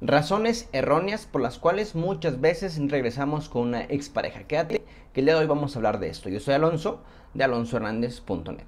Razones erróneas por las cuales muchas veces regresamos con una expareja. Quédate, que el día de hoy vamos a hablar de esto. Yo soy Alonso de alonsohernández.net.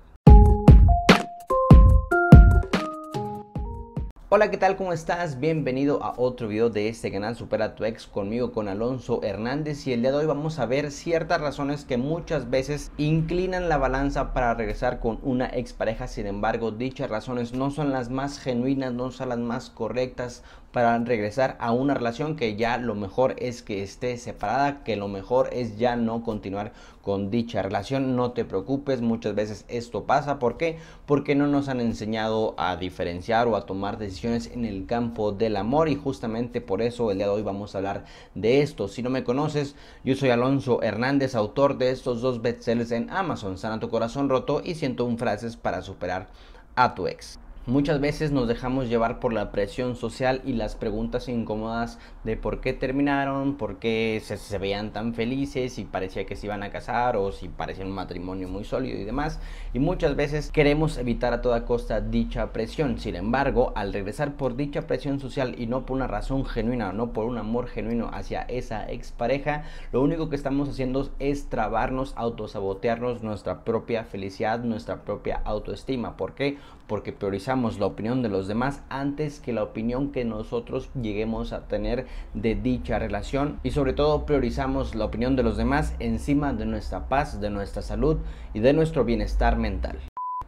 Hola, ¿qué tal? ¿Cómo estás? Bienvenido a otro video de este canal Supera a tu ex conmigo con Alonso Hernández y el día de hoy vamos a ver ciertas razones que muchas veces inclinan la balanza para regresar con una expareja. Sin embargo, dichas razones no son las más genuinas, no son las más correctas para regresar a una relación que ya lo mejor es que esté separada, que lo mejor es ya no continuar con dicha relación. No te preocupes, muchas veces esto pasa. ¿Por qué? Porque no nos han enseñado a diferenciar o a tomar decisiones en el campo del amor y justamente por eso el día de hoy vamos a hablar de esto. Si no me conoces, yo soy Alonso Hernández, autor de estos dos bestsellers en Amazon, Sana tu corazón roto y un frases para superar a tu ex. Muchas veces nos dejamos llevar por la presión social y las preguntas incómodas de por qué terminaron, por qué se, veían tan felices, si parecía que se iban a casar o si parecía un matrimonio muy sólido y demás. Y muchas veces queremos evitar a toda costa dicha presión. Sin embargo, al regresar por dicha presión social y no por una razón genuina, o no por un amor genuino hacia esa expareja, lo único que estamos haciendo es trabarnos, autosabotearnos nuestra propia felicidad, nuestra propia autoestima. ¿Por qué? Porque priorizamos la opinión de los demás antes que la opinión que nosotros lleguemos a tener de dicha relación y sobre todo priorizamos la opinión de los demás encima de nuestra paz, de nuestra salud y de nuestro bienestar mental.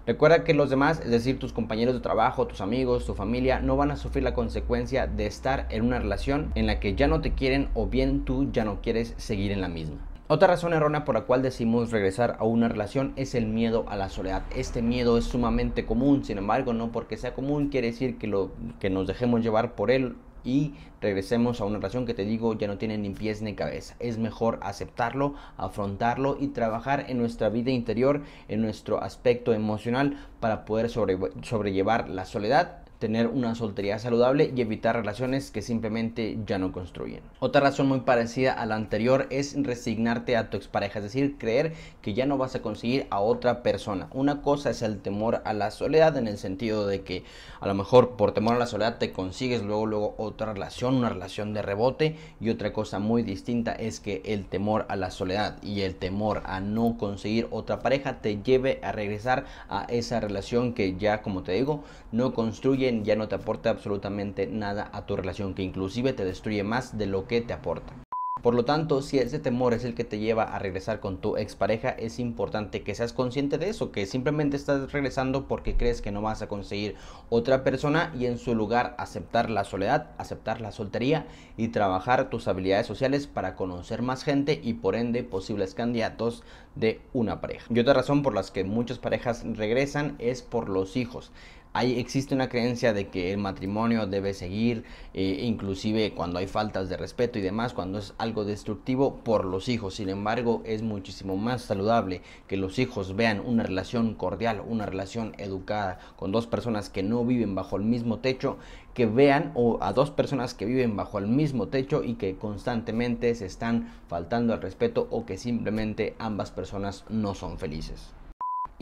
Recuerda que los demás, es decir, tus compañeros de trabajo, tus amigos, tu familia, no van a sufrir la consecuencia de estar en una relación en la que ya no te quieren o bien tú ya no quieres seguir en la misma. Otra razón errónea por la cual decimos regresar a una relación es el miedo a la soledad. Este miedo es sumamente común, sin embargo, no porque sea común quiere decir que, lo, que nos dejemos llevar por él y regresemos a una relación que te digo ya no tiene ni pies ni cabeza. Es mejor aceptarlo, afrontarlo y trabajar en nuestra vida interior, en nuestro aspecto emocional para poder sobrellevar la soledad tener una soltería saludable y evitar relaciones que simplemente ya no construyen. Otra razón muy parecida a la anterior es resignarte a tu expareja, es decir, creer que ya no vas a conseguir a otra persona. Una cosa es el temor a la soledad en el sentido de que a lo mejor por temor a la soledad te consigues luego luego otra relación, una relación de rebote y otra cosa muy distinta es que el temor a la soledad y el temor a no conseguir otra pareja te lleve a regresar a esa relación que ya como te digo no construye ya no te aporta absolutamente nada a tu relación, que inclusive te destruye más de lo que te aporta. Por lo tanto, si ese temor es el que te lleva a regresar con tu expareja, es importante que seas consciente de eso, que simplemente estás regresando porque crees que no vas a conseguir otra persona y en su lugar aceptar la soledad, aceptar la soltería y trabajar tus habilidades sociales para conocer más gente y por ende posibles candidatos de una pareja. Y otra razón por las que muchas parejas regresan es por los hijos. Hay, existe una creencia de que el matrimonio debe seguir, eh, inclusive cuando hay faltas de respeto y demás, cuando es algo destructivo por los hijos. Sin embargo, es muchísimo más saludable que los hijos vean una relación cordial, una relación educada, con dos personas que no viven bajo el mismo techo, que vean o a dos personas que viven bajo el mismo techo y que constantemente se están faltando al respeto o que simplemente ambas personas no son felices.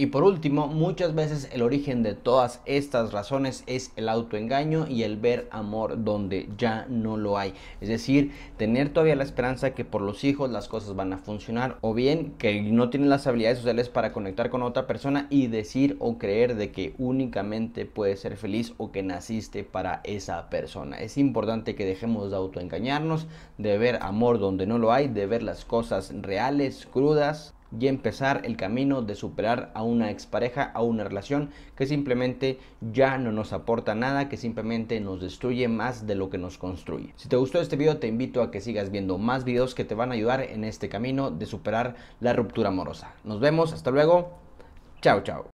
Y por último, muchas veces el origen de todas estas razones es el autoengaño y el ver amor donde ya no lo hay. Es decir, tener todavía la esperanza que por los hijos las cosas van a funcionar o bien que no tienen las habilidades sociales para conectar con otra persona y decir o creer de que únicamente puedes ser feliz o que naciste para esa persona. Es importante que dejemos de autoengañarnos, de ver amor donde no lo hay, de ver las cosas reales, crudas y empezar el camino de superar a una expareja, a una relación que simplemente ya no nos aporta nada, que simplemente nos destruye más de lo que nos construye. Si te gustó este video te invito a que sigas viendo más videos que te van a ayudar en este camino de superar la ruptura amorosa. Nos vemos, hasta luego, chao chao.